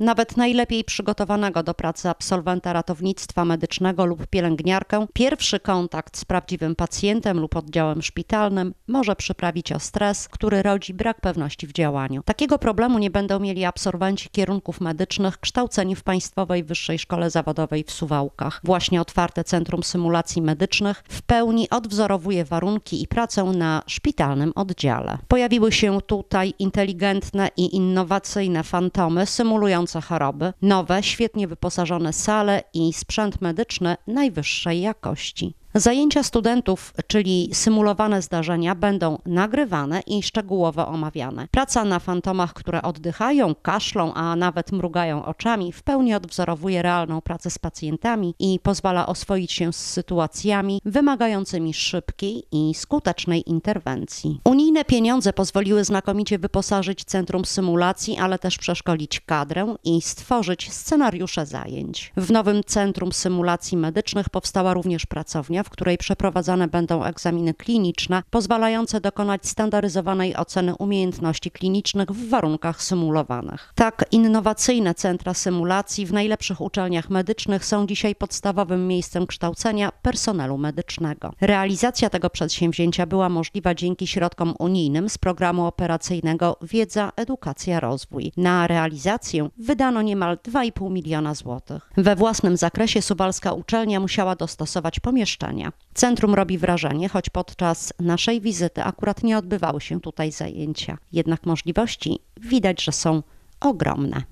Nawet najlepiej przygotowanego do pracy absolwenta ratownictwa medycznego lub pielęgniarkę, pierwszy kontakt z prawdziwym pacjentem lub oddziałem szpitalnym może przyprawić o stres, który rodzi brak pewności w działaniu. Takiego problemu nie będą mieli absolwenci kierunków medycznych kształceni w Państwowej Wyższej Szkole Zawodowej w Suwałkach. Właśnie otwarte Centrum Symulacji Medycznych w pełni odwzorowuje warunki i pracę na szpitalnym oddziale. Pojawiły się tutaj inteligentne i innowacyjne fantomy symulujące leczące choroby, nowe, świetnie wyposażone sale i sprzęt medyczny najwyższej jakości. Zajęcia studentów, czyli symulowane zdarzenia, będą nagrywane i szczegółowo omawiane. Praca na fantomach, które oddychają, kaszlą, a nawet mrugają oczami, w pełni odwzorowuje realną pracę z pacjentami i pozwala oswoić się z sytuacjami wymagającymi szybkiej i skutecznej interwencji. Unijne pieniądze pozwoliły znakomicie wyposażyć Centrum Symulacji, ale też przeszkolić kadrę i stworzyć scenariusze zajęć. W nowym Centrum Symulacji Medycznych powstała również pracownia, w której przeprowadzane będą egzaminy kliniczne pozwalające dokonać standaryzowanej oceny umiejętności klinicznych w warunkach symulowanych. Tak innowacyjne centra symulacji w najlepszych uczelniach medycznych są dzisiaj podstawowym miejscem kształcenia personelu medycznego. Realizacja tego przedsięwzięcia była możliwa dzięki środkom unijnym z programu operacyjnego Wiedza, Edukacja, Rozwój. Na realizację wydano niemal 2,5 miliona złotych. We własnym zakresie Subalska uczelnia musiała dostosować pomieszczenia Centrum robi wrażenie, choć podczas naszej wizyty akurat nie odbywały się tutaj zajęcia. Jednak możliwości widać, że są ogromne.